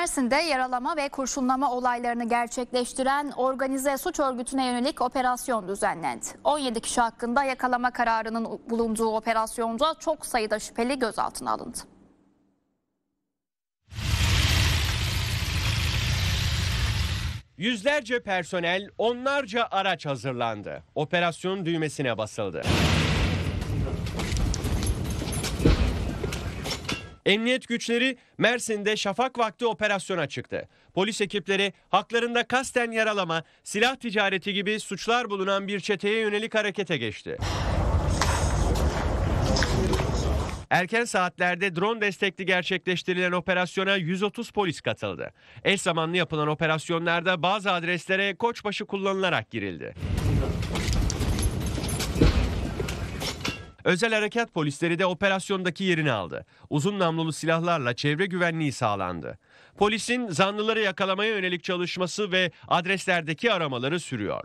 Mersin'de yaralama ve kurşunlama olaylarını gerçekleştiren organize suç örgütüne yönelik operasyon düzenlendi. 17 kişi hakkında yakalama kararının bulunduğu operasyonda çok sayıda şüpheli gözaltına alındı. Yüzlerce personel, onlarca araç hazırlandı. Operasyon düğmesine basıldı. Emniyet güçleri Mersin'de şafak vakti operasyona çıktı. Polis ekipleri haklarında kasten yaralama, silah ticareti gibi suçlar bulunan bir çeteye yönelik harekete geçti. Erken saatlerde drone destekli gerçekleştirilen operasyona 130 polis katıldı. Eş zamanlı yapılan operasyonlarda bazı adreslere koçbaşı kullanılarak girildi. Özel harekat polisleri de operasyondaki yerini aldı. Uzun namlulu silahlarla çevre güvenliği sağlandı. Polisin zanlıları yakalamaya yönelik çalışması ve adreslerdeki aramaları sürüyor.